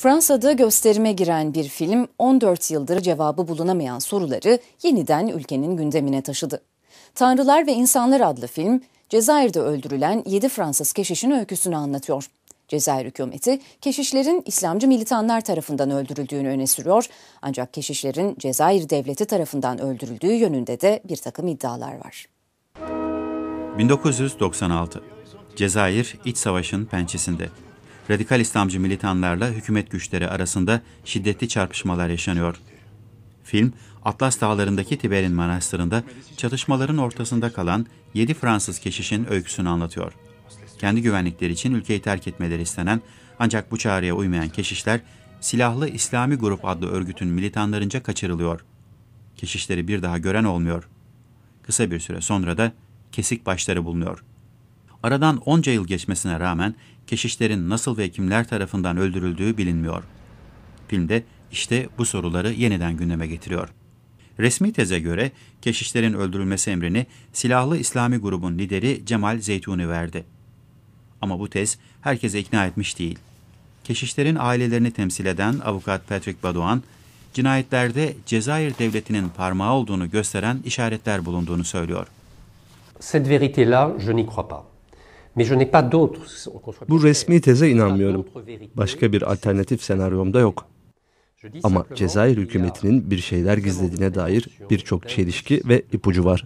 Fransa'da gösterime giren bir film 14 yıldır cevabı bulunamayan soruları yeniden ülkenin gündemine taşıdı. Tanrılar ve İnsanlar adlı film Cezayir'de öldürülen 7 Fransız keşişin öyküsünü anlatıyor. Cezayir hükümeti keşişlerin İslamcı militanlar tarafından öldürüldüğünü öne sürüyor ancak keşişlerin Cezayir devleti tarafından öldürüldüğü yönünde de bir takım iddialar var. 1996 Cezayir iç savaşın pençesinde radikal İslamcı militanlarla hükümet güçleri arasında şiddetli çarpışmalar yaşanıyor. Film, Atlas Dağları'ndaki Tiberin Manastırı'nda çatışmaların ortasında kalan 7 Fransız keşişin öyküsünü anlatıyor. Kendi güvenlikleri için ülkeyi terk etmeleri istenen ancak bu çağrıya uymayan keşişler silahlı İslami Grup adlı örgütün militanlarınca kaçırılıyor. Keşişleri bir daha gören olmuyor. Kısa bir süre sonra da kesik başları bulunuyor. Aradan onca yıl geçmesine rağmen keşişlerin nasıl ve kimler tarafından öldürüldüğü bilinmiyor. Filmde işte bu soruları yeniden gündeme getiriyor. Resmi teze göre keşişlerin öldürülmesi emrini silahlı İslami grubun lideri Cemal Zeytuni verdi. Ama bu tez herkese ikna etmiş değil. Keşişlerin ailelerini temsil eden avukat Patrick Badoğan, cinayetlerde Cezayir devletinin parmağı olduğunu gösteren işaretler bulunduğunu söylüyor. Cette vérité-là, je n'y crois pas. Bu resmi teze inanmıyorum. Başka bir alternatif senaryomda yok. Ama Cezayir hükümetinin bir şeyler gizlediğine dair birçok çelişki ve ipucu var.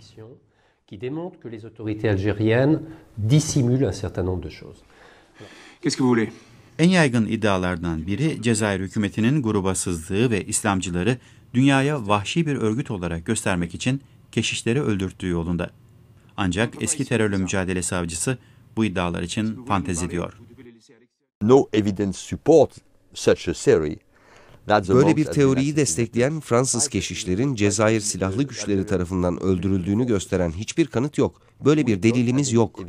En yaygın iddialardan biri Cezayir hükümetinin gruba sızdığı ve İslamcıları dünyaya vahşi bir örgüt olarak göstermek için keşişleri öldürttüğü yolunda. Ancak eski terörle mücadele savcısı bu iddialar için fantezi diyor. No evidence supports such a theory. Böyle bir teoriyi destekleyen Fransız keşişlerin Cezayir silahlı güçleri tarafından öldürüldüğünü gösteren hiçbir kanıt yok. Böyle bir delilimiz yok.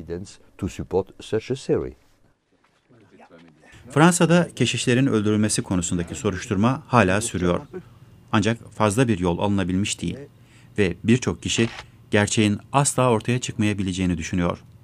Fransa'da keşişlerin öldürülmesi konusundaki soruşturma hala sürüyor. Ancak fazla bir yol alınabilmiş değil ve birçok kişi gerçeğin asla ortaya çıkmayabileceğini düşünüyor.